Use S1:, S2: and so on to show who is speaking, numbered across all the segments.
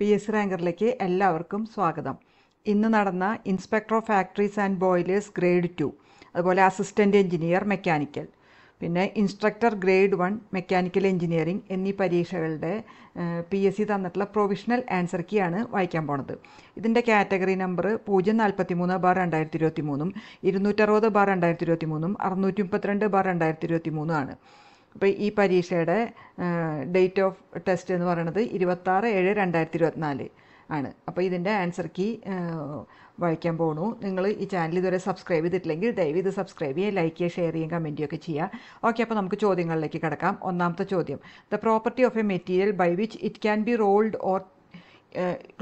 S1: P S റാങ്കറിലേക്ക് എല്ലാവർക്കും സ്വാഗതം ഇന്ന് നടന്ന inspector of factories and boilers grade two അതുപോലെ അസിസ്റ്റൻ്റ് എഞ്ചിനീയർ മെക്കാനിക്കൽ പിന്നെ instructor grade one mechanical engineering എന്നീ പരീക്ഷകളുടെ പി എസ് സി തന്നിട്ടുള്ള പ്രൊവിഷണൽ ആൻസർ കീയാണ് വായിക്കാൻ പോണത് ഇതിൻ്റെ കാറ്റഗറി നമ്പർ പൂജ്യം നാൽപ്പത്തി മൂന്ന് ബാർ രണ്ടായിരത്തി ഇരുപത്തി മൂന്നും ഇരുന്നൂറ്ററുപത് ബാർ രണ്ടായിരത്തി ഇരുപത്തി മൂന്നും അറുന്നൂറ്റി മുപ്പത്തിരണ്ട് ബാർ രണ്ടായിരത്തി ഇരുപത്തി മൂന്നും ആണ് അപ്പോൾ ഈ പരീക്ഷയുടെ ഡേറ്റ് ഓഫ് ടെസ്റ്റ് എന്ന് പറയുന്നത് ഇരുപത്താറ് ഏഴ് രണ്ടായിരത്തി ഇരുപത്തിനാല് ആണ് അപ്പോൾ ഇതിൻ്റെ ആൻസർ കീ വായിക്കാൻ പോണു നിങ്ങൾ ഈ ചാനൽ ഇതുവരെ സബ്സ്ക്രൈബ് ചെയ്തിട്ടില്ലെങ്കിൽ ദയവ് ഇത് സബ്സ്ക്രൈബ് ചെയ്യുക ലൈക്ക് ചെയ്യുക ഷെയർ ചെയ്യുക കമൻറ്റ് ഒക്കെ ചെയ്യുക ഓക്കെ അപ്പോൾ നമുക്ക് ചോദ്യങ്ങളിലേക്ക് കിടക്കാം ഒന്നാമത്തെ ചോദ്യം the property of a material by which it can be rolled or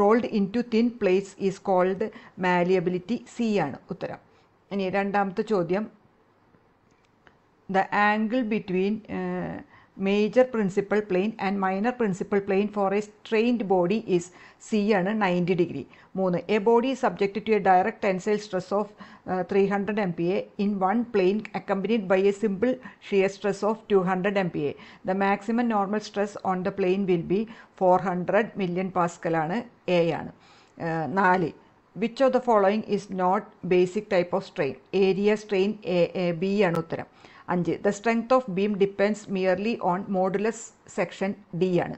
S1: rolled into thin place is called malleability C ആണ് ഉത്തരം ഇനി രണ്ടാമത്തെ ചോദ്യം the angle between major principal plane and minor principal plane for a strained body is C ആണ് ninety degree മൂന്ന് a body subject to a direct tensile stress of three hundred M P A in one plane accompanied by A simple shear stress of two hundred M P A the maximum normal stress on the plane will be four hundred million പാസ്കലാണ് A ആണ് uh, നാല് which of the following is not basic type of strain area strain A B ആണ് ഉത്തരം അഞ്ച് the strength of beam depends merely on modulus section D ആണ്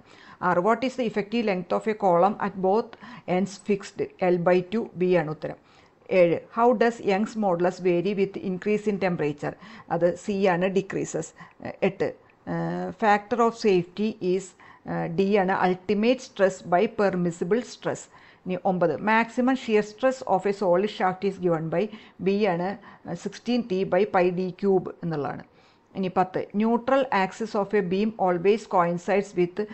S1: ആറ് what is the effective length of a column at both ends fixed L by to B ആണ് ഉത്തരം ഏഴ് how does Young's modulus vary with increase in temperature അത് C ആണ് decreases എട്ട് factor of safety is D ആണ് ultimate stress by permissible stress ഇനി ഒമ്പത് maximum shear stress of a solid shaft is given by B ആണ് sixteen T by pi D cube എന്നുള്ളതാണ് ഇനി പത്ത് neutral axis of a beam always coincides with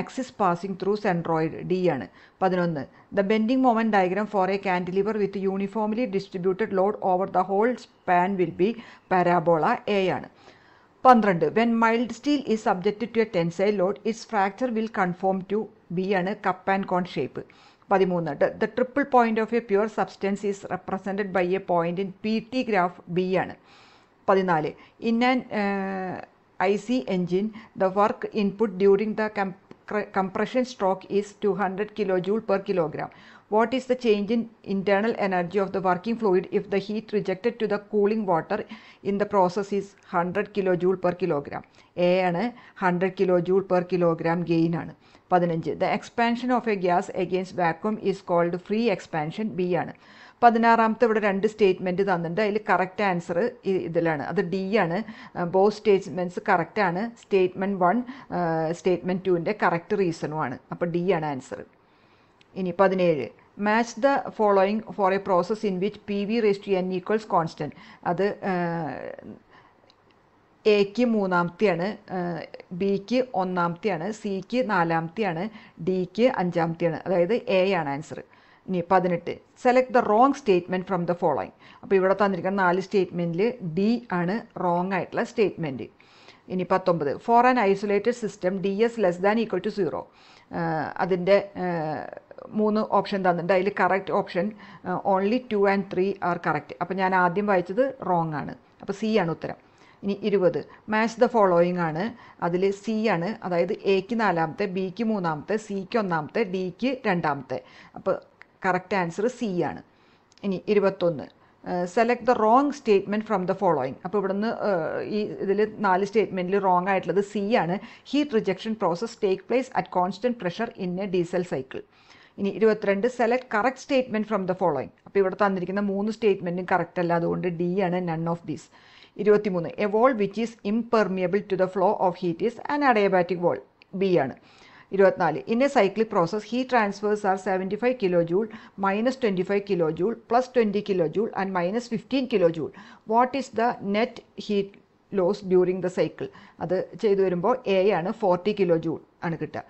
S1: axis passing through centroid D ആണ് പതിനൊന്ന് the bending moment diagram for a cantilever with uniformly distributed load over the whole span will be parabola A ആണ് പന്ത്രണ്ട് when mild steel is subject to a tensile load its fracture will conform to B ആണ് cup and cone shape പതിമൂന്ന് the triple point of a pure substance is represented by a point in P T graph B ആണ് പതിനാല് in an I C engine the work input during the compression stroke is two hundred kilo joule per kilogram what is the change in internal energy of the working fluid if the heat rejected to the cooling water in the process is hundred kilo joule per kilogram A ആണ് hundred kilo joule per kilogram gain ആണ് പതിനഞ്ച് the expansion of a gas against vacuum is called free expansion B ആണ് പതിനാറാമത്തെ ഇവിടെ രണ്ട് statement തന്നിട്ടുണ്ട് അതിൽ correct answer ഇതിലാണ് അത് ഡി ആണ് ബോസ് സ്റ്റേറ്റ്മെൻറ്റ്സ് കറക്റ്റാണ് സ്റ്റേറ്റ്മെൻറ്റ് വൺ സ്റ്റേറ്റ്മെൻറ്റ് ടുവിൻ്റെ കറക്റ്റ് റീസണുമാണ് അപ്പോൾ ഡി ആണ് ആൻസർ ഇനി പതിനേഴ് match the following for a process in which P V raise to N equals constant അത് എക്ക് മൂന്നാമത്തെയാണ് ബിക്ക് ഒന്നാമത്തെയാണ് സിക്ക് നാലാമത്തെയാണ് ഡിക്ക് അഞ്ചാമത്തെയാണ് അതായത് എ ആണ് ആൻസർ ഇനി പതിനെട്ട് select the wrong statement from the following അപ്പോൾ ഇവിടെ തന്നിരിക്കുന്ന നാല് സ്റ്റേറ്റ്മെൻറ്റിൽ ഡി ആണ് റോങ് ആയിട്ടുള്ള സ്റ്റേറ്റ്മെൻറ്റ് ഇനി പത്തൊമ്പത് for an isolated system D S less than equal to zero അതിൻ്റെ മൂന്ന് ഓപ്ഷൻ തന്നിട്ടുണ്ട് അതിൽ correct option only two and three are correct അപ്പോൾ ഞാൻ ആദ്യം വായിച്ചത് റോങ് ആണ് അപ്പോൾ സി ആണ് ഉത്തരം ഇനി ഇരുപത് മാച്ച് ദ ഫോളോയിങ് ആണ് അതിൽ സി ആണ് അതായത് എക്ക് നാലാമത്തെ ബിക്ക് മൂന്നാമത്തെ സിക്ക് ഒന്നാമത്തെ ഡിക്ക് രണ്ടാമത്തെ അപ്പോൾ കറക്റ്റ് ആൻസർ സി ആണ് ഇനി ഇരുപത്തൊന്ന് select the wrong statement from the following അപ്പോൾ ഇവിടുന്ന് uh, ഈ ഇതിൽ നാല് സ്റ്റേറ്റ്മെൻറ്റിൽ റോങ് ആയിട്ടുള്ളത് സി ആണ് heat rejection process take place at constant pressure in a diesel cycle ഇനി ഇരുപത്തിരണ്ട് select correct statement from the following അപ്പോൾ ഇവിടെ തന്നിരിക്കുന്ന മൂന്ന് സ്റ്റേറ്റ്മെൻറ്റും കറക്റ്റ് അല്ല അതുകൊണ്ട് ഡി ആണ് നൺ ഓഫ് ദീസ് ഇരുപത്തി മൂന്ന് A wall which is impermeable to the flow of heat is and adiabatic wall B ആണ് ഇരുപത്തിനാല് in a cyclic process heat transfers are seventy five kilo joule minus twenty five kilo joule plus twenty kilo joule and minus fifteen kilo joule what is the net heat loss during the cycle അത് ചെയ്തു വരുമ്പോൾ A ആണ് forty kilo joule ആണ് കിട്ടുക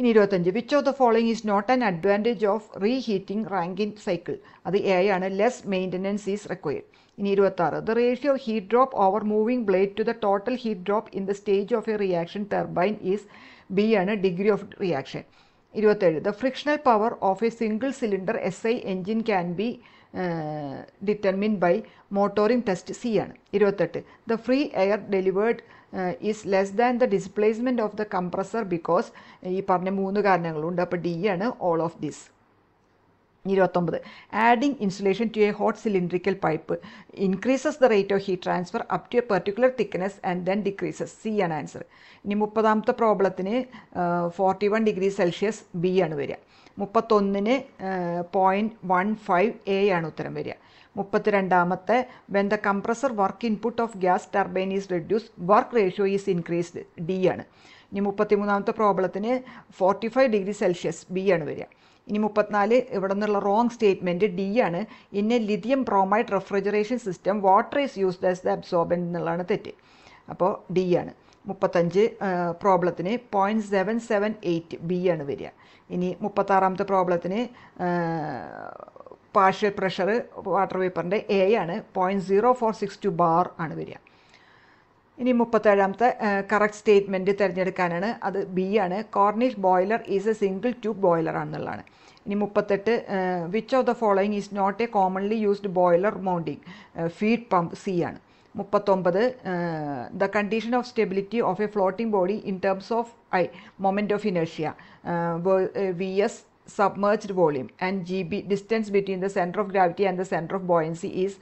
S1: ഇനി ഇരുപത്തഞ്ച് which of the following is not an advantage of reheating Rankine cycle അത് A ആണ് ലെസ് മെയിൻ്റനൻസ് ഈസ് റിക്വയർഡ് ഇനി ഇരുപത്താറ് the ratio of heat drop over moving blade to the total heat drop in the stage of a reaction turbine is B ആണ് degree of reaction ഇരുപത്തേഴ് the frictional power of a single cylinder S I engine can be determined by motoring test C ആണ് ഇരുപത്തെട്ട് the free air delivered is less than the displacement of the compressor because ഈ പറഞ്ഞ മൂന്ന് കാരണങ്ങളുണ്ട് അപ്പോൾ D ആണ് all of this ഇരുപത്തൊമ്പത് adding insulation to a hot cylindrical pipe increases the rate of heat transfer up to a particular thickness and then decreases C ആണ് answer ഇനി മുപ്പതാമത്തെ പ്രോബ്ലത്തിന് forty one degree Celsius B ആണ് വരിക മുപ്പത്തൊന്നിന് point one five A ആണ് ഉത്തരം വരിക മുപ്പത്തിരണ്ടാമത്തെ when the compressor work input of gas turbine is reduce work ratio is increased D ആണ് ഇനി മുപ്പത്തിമൂന്നാമത്തെ പ്രോബ്ലത്തിന് forty five degree Celsius B ആണ് വരിക ഇനി മുപ്പത്തിനാല് ഇവിടെ നിന്നുള്ള റോങ് സ്റ്റേറ്റ്മെൻറ്റ് ഡി ആണ് in a lithium bromide refrigeration system water is used as the absorbent എന്നുള്ളതാണ് തെറ്റ് അപ്പോൾ ഡി ആണ് മുപ്പത്തഞ്ച് പ്രോബ്ലത്തിന് point seven seven eight B ആണ് വരിക ഇനി മുപ്പത്താറാമത്തെ പ്രോബ്ലത്തിന് പാർഷ്യൽ പ്രഷർ വാട്ടർ വേപ്പറിൻ്റെ എ ആണ് point zero four six two bar ആണ് വരിക ഇനി മുപ്പത്തേഴാമത്തെ കറക്റ്റ് സ്റ്റേറ്റ്മെൻറ്റ് തിരഞ്ഞെടുക്കാനാണ് അത് ബി ആണ് Cornish boiler is a single tube boiler ആണെന്നുള്ളതാണ് ഇനി മുപ്പത്തെട്ട് which of the following is not a commonly used boiler mounting feed pump C ആണ് മുപ്പത്തൊമ്പത് the condition of of of a floating body in terms of I moment of ഇനേഷ്യ V S submerged volume and gb distance between the center of gravity and the center of buoyancy is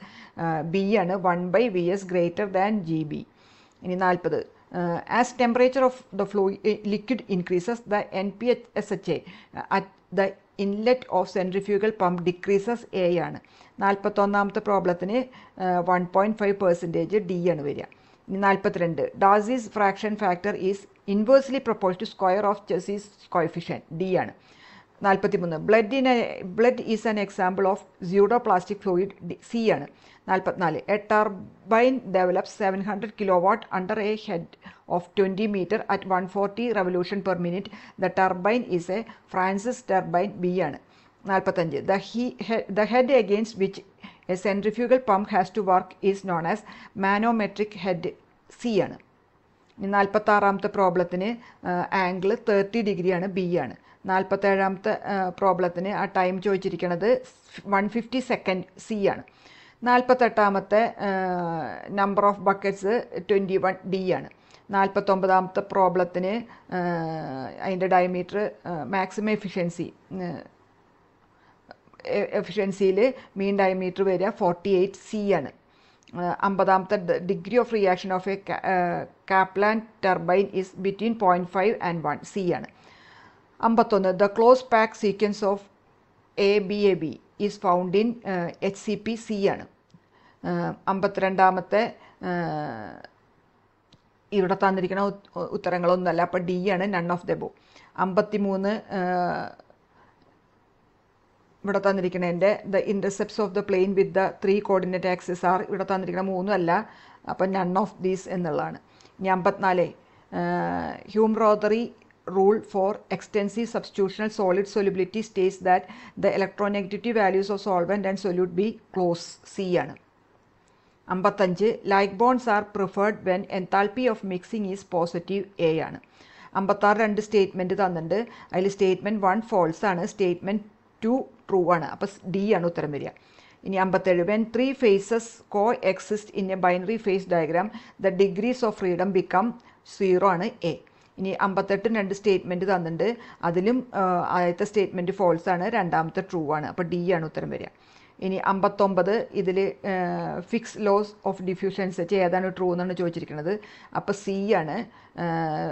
S1: uh, b ആണ് 1 by vs greater than gb ഇനി നാൽപ്പത് as temperature of the flow liquid increases the NPHSHA at the inlet of centrifugal pump decreases A ആണ് നാൽപ്പത്തൊന്നാമത്തെ പ്രോബ്ലത്തിന് one point five percentage D ആണ് വരിക ഇനി നാൽപ്പത്തിരണ്ട് Darcy's fraction factor is inversely propose to square of Chezy's coefficient D ആണ് നാൽപ്പത്തിമൂന്ന് ബ്ലഡിന് blood is an example of pseudo plastic fluid C ആണ് നാൽപ്പത്തിനാല് a turbine develops seven hundred kilo watt under a head of twenty metre at one forty revolution per minute the turbine is A Francis turbine B ആണ് നാൽപ്പത്തഞ്ച് the he the head against which a centrifugal pump has to work is known as manometric head C ആണ് നാൽപ്പത്താറാമത്തെ പ്രോബ്ലത്തിന് angle thirty ഡിഗ്രിയാണ് B ആണ് നാൽപ്പത്തേഴാമത്തെ പ്രോബ്ലത്തിന് ആ time ചോദിച്ചിരിക്കുന്നത് വൺ ഫിഫ്റ്റി സെക്കൻഡ് സി ആണ് നാൽപ്പത്തെട്ടാമത്തെ number of buckets twenty one D ആണ് നാൽപ്പത്തൊമ്പതാമത്തെ പ്രോബ്ലത്തിന് അതിൻ്റെ ഡയമീറ്റർ മാക്സിമം എഫിഷ്യൻസി എഫിഷ്യൻസിയിൽ മീൻ ഡയമീറ്റർ വരിക ഫോർട്ടി എയ്റ്റ് സി ആണ് അമ്പതാമത്തെ degree of reaction of a Kaplan turbine is between point five and one C ആണ് അമ്പത്തൊന്ന് the close pack sequence of A B A B is found in H C P C ആണ് uh, അമ്പത്തിരണ്ടാമത്തെ uh, ഇവിടെ തന്നിരിക്കുന്ന ഉത്തരങ്ങളൊന്നുമല്ല അപ്പോൾ D ആണ് none of the ബോ അമ്പത്തിമൂന്ന് uh, ഇവിടെ തന്നിരിക്കുന്നതിൻ്റെ the intercepts of the plane with the three coordinate axis are ഇവിടെ തന്നിരിക്കുന്ന മൂന്നും അല്ല അപ്പം നൺ ഓഫ് ദീസ് എന്നുള്ളതാണ് ഇനി അമ്പത്തിനാല് Hume Rothery rule for extensive substitutional solid solubility states that the electronegativity values of solvent and solute be close C ആണ് അമ്പത്തഞ്ച് like bonds are preferred when enthalpy of mixing is positive A ആണ് അമ്പത്താറ് രണ്ട് statement തന്നിട്ടുണ്ട് അതിൽ statement one false ആണ് statement two true ആണ് അപ്പോൾ ഡി ആണ് ഉത്തരം വരിക ഇനി അമ്പത്തേഴ് when three phases coexist in a binary phase diagram the degrees of freedom become zero ആണ് എ ഇനി അമ്പത്തെട്ടും രണ്ട് സ്റ്റേറ്റ്മെൻറ്റ് തന്നിട്ടുണ്ട് അതിലും ആദ്യത്തെ സ്റ്റേറ്റ്മെൻറ്റ് ഫോൾസ് ആണ് രണ്ടാമത്തെ ട്രൂ ആണ് അപ്പോൾ ഡി ആണ് ഉത്തരം വരിക ഇനി അമ്പത്തൊമ്പത് ഇതിൽ ഫിക്സ് ലോസ് ഓഫ് ഡിഫ്യൂഷൻ അനുസരിച്ച് ഏതാണ് ട്രൂ എന്നാണ് ചോദിച്ചിരിക്കുന്നത് അപ്പോൾ സി ആണ്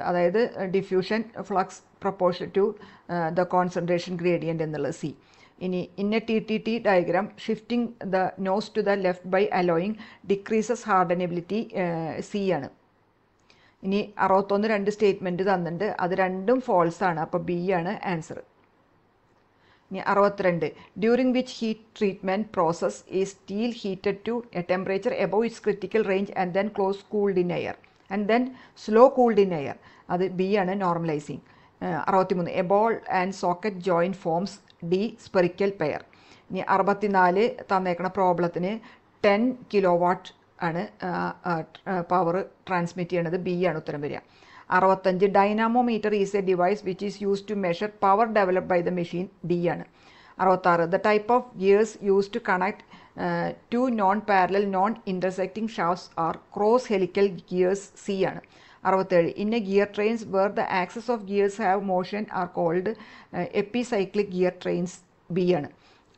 S1: അതായത് diffusion flux proportion to the concentration gradient എന്നുള്ളത് സി ഇനി in a T T T diagram shifting the nose to the left by alloying decreases hardenability C ആണ് ഇനി അറുപത്തൊന്ന് രണ്ട് സ്റ്റേറ്റ്മെൻറ്റ് തന്നിട്ടുണ്ട് അത് രണ്ടും ഫോൾസ് ആണ് അപ്പോൾ ബി ആണ് ആൻസർ ഇനി അറുപത്തിരണ്ട് during which heat treatment process ഈ steel heated to a temperature above its critical range and then close cooled in air and then slow cooled in air അത് ബി ആണ് നോർമലൈസിങ് അറുപത്തിമൂന്ന് a ball and socket joint forms D spherical pair ഇനി അറുപത്തിനാല് തന്നേക്കണ പ്രോബ്ലത്തിന് ten kilo watt ആണ് power transmit ചെയ്യണത് B ആണ് ഉത്തരം വരിക അറുപത്തഞ്ച് dynamometer is a device which is use to measure power developed by the machine D ആണ് അറുപത്താറ് the type of gears use to connect two non parallel non intersecting shafts are cross helical gears C ആണ് അറുപത്തേഴ് in gear trains where the axes of gears have motion are called epicyclic gear trains B ആണ്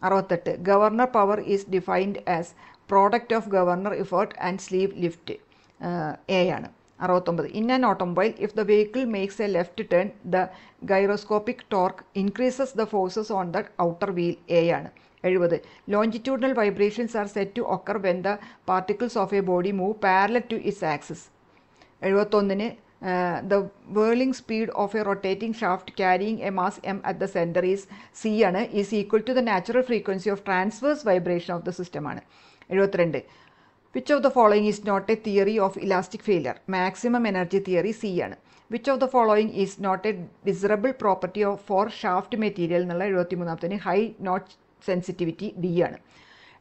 S1: അറുപത്തെട്ട് governor power is defined as product of governor effort and sleeve lift A ആണ് അറുപത്തൊമ്പത് in an automobile if the vehicle makes a left turn the gyroscopic torque increases the forces on the outer wheel A ആണ് എഴുപത് longitudinal vibrations are set to occur when the particles of a body move parallel to its axis എഴുപത്തൊന്നിന് the whirling speed of a rotating shaft carrying a mass M at the centre is C ആണ് is equal to the natural frequency of transverse vibration of the സിസ്റ്റമാണ് എഴുപത്തിരണ്ട് which of the following is not a theory of elastic failure maximum energy theory C ആണ് which of the following is not a desirable property of for shaft material എന്നുള്ള എഴുപത്തി മൂന്നാമത്തിന് high notch sensitivity D ആണ്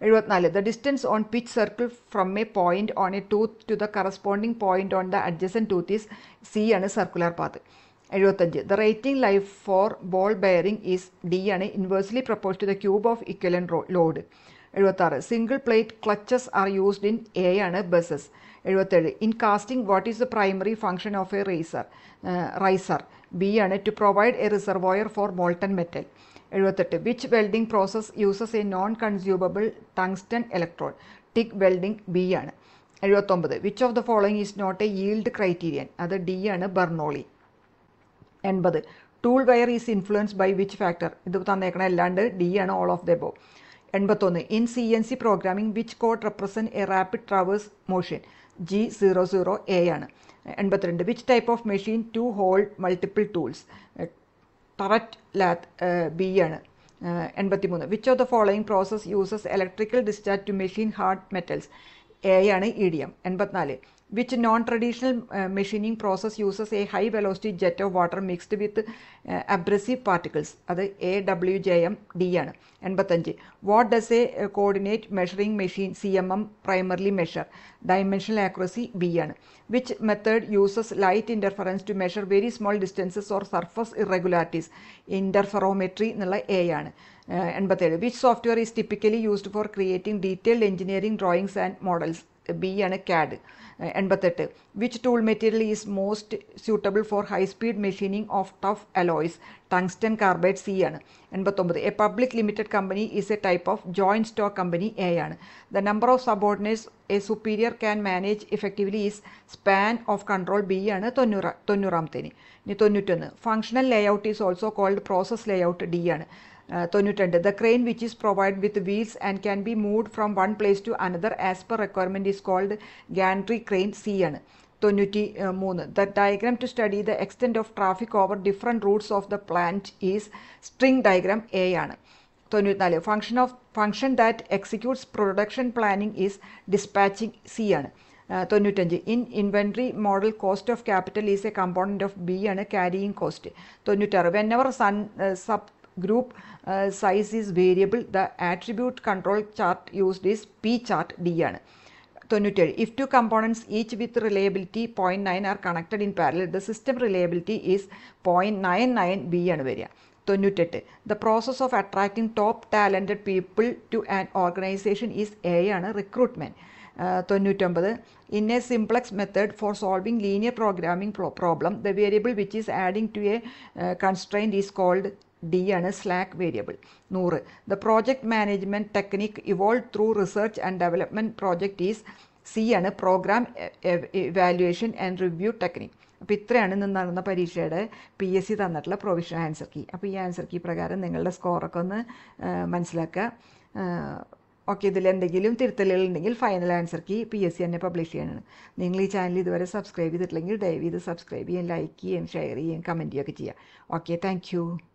S1: എഴുപത്തിനാല് the distance on pitch circle from a point on a tooth to the corresponding point on the adjacent tooth is C ആണ് circular path എഴുപത്തഞ്ച് the rating life for ball bearing is D ആണ് inversely proportional to the cube of ഇക്വലൻ load എഴുപത്താറ് single plate clutches are used in A ആണ് buses എഴുപത്തേഴ് in casting what is the primary function of a riser riser B ആണ് to provide a reservoir for molten metal എഴുപത്തെട്ട് which welding process uses a non consumable tungsten electron TIG welding B ആണ് എഴുപത്തൊമ്പത് which of the following is not a yield criterion അത് D ആണ് Bernoulli എൺപത് tool wear is influenced by which factor ഇത് തന്നേക്കണം അല്ലാണ്ട് D ആണ് all of the above എൺപത്തൊന്ന് in C N C programming which code represent a rapid traverse motion G zero zero A ആണ് എൺപത്തിരണ്ട് which type of machine to hold multiple tools turret lathe B ആണ് എൺപത്തിമൂന്ന് which of the following process uses electrical discharge to machine hard metals A ആണ് E D M എൺപത്തിനാല് which non traditional machining machining uses a high velocity jet of water mixed with abrasive particles അത് A W J M D ആണ് എൺപത്തഞ്ച് what does a coordinate measuring machine C M M primarily measure dimensional accuracy B ആണ് which method uses light interference to measure very small distances or surface irregularities interferometry എന്നുള്ള A ആണ് uh, എൺപത്തേഴ് which software is typically used for creating detailed engineering drawings and models B ആണ് CAD എൺപത്തെട്ട് which tool material is most suitable for high speed machining of tough alloys tungsten carbide C ആണ് എൺപത്തൊമ്പത് a public limited company is a type of joint stock company A ആണ് the number of subordinates a superior can manage effectively is span of control B ആണ് തൊണ്ണൂറ തൊണ്ണൂറാമത്തേന് ഇനി തൊണ്ണൂറ്റൊന്ന് functional out is also called process layout D ആണ് തൊണ്ണൂറ്റി the crane which is provide with wheels and can be moved from one place to another as per requirement is called gantry crane C ആണ് തൊണ്ണൂറ്റി മൂന്ന് the diagram to study the extent of traffic over different routes of the plant is string diagram A ആണ് തൊണ്ണൂറ്റിനാല് function of function that executes production planning is dispatching C ആണ് തൊണ്ണൂറ്റഞ്ച് in inventory model cost of capital is a component of B ആണ് carrying cost തൊണ്ണൂറ്റാറ് whenever sun sub group uh, size is variable the attribute control chart used is p chart Dn. ആണ് 97 if two components each with reliability 0.9 are connected in parallel the system reliability is 0.99b ആണ് വരിയ the process of attracting top talented people to an organization is a ആണ് recruitment uh, in a simplex method for solving linear programming problem, the variable which is adding to a uh, constraint is called D ആണ് slack variable നൂറ് the project management technique evolve through research and development project is C ആണ് programme evaluation and review technique അപ്പോൾ ഇത്രയാണ് ഇന്ന് നടന്ന പരീക്ഷയുടെ P S C തന്നിട്ടുള്ള provisional answer key അപ്പോൾ ഈ ആൻസർ കീ പ്രകാരം നിങ്ങളുടെ സ്കോറൊക്കെ ഒന്ന് മനസ്സിലാക്കുക ഓക്കെ ഇതിൽ എന്തെങ്കിലും തിരുത്തലുകൾ ഉണ്ടെങ്കിൽ final answer key P S C തന്നെ പബ്ലിഷ് ചെയ്യാനാണ് നിങ്ങൾ ഈ ചാനൽ ഇതുവരെ സബ്സ്ക്രൈബ് ചെയ്തിട്ടില്ലെങ്കിൽ ദയവ് ഇത് സബ്സ്ക്രൈബ് ചെയ്യാൻ ലൈക്ക് ചെയ്യാൻ ഷെയർ ചെയ്യാൻ കമൻറ്റ് ചെയ്യുകയൊക്കെ ചെയ്യുക ഓക്കെ താങ്ക്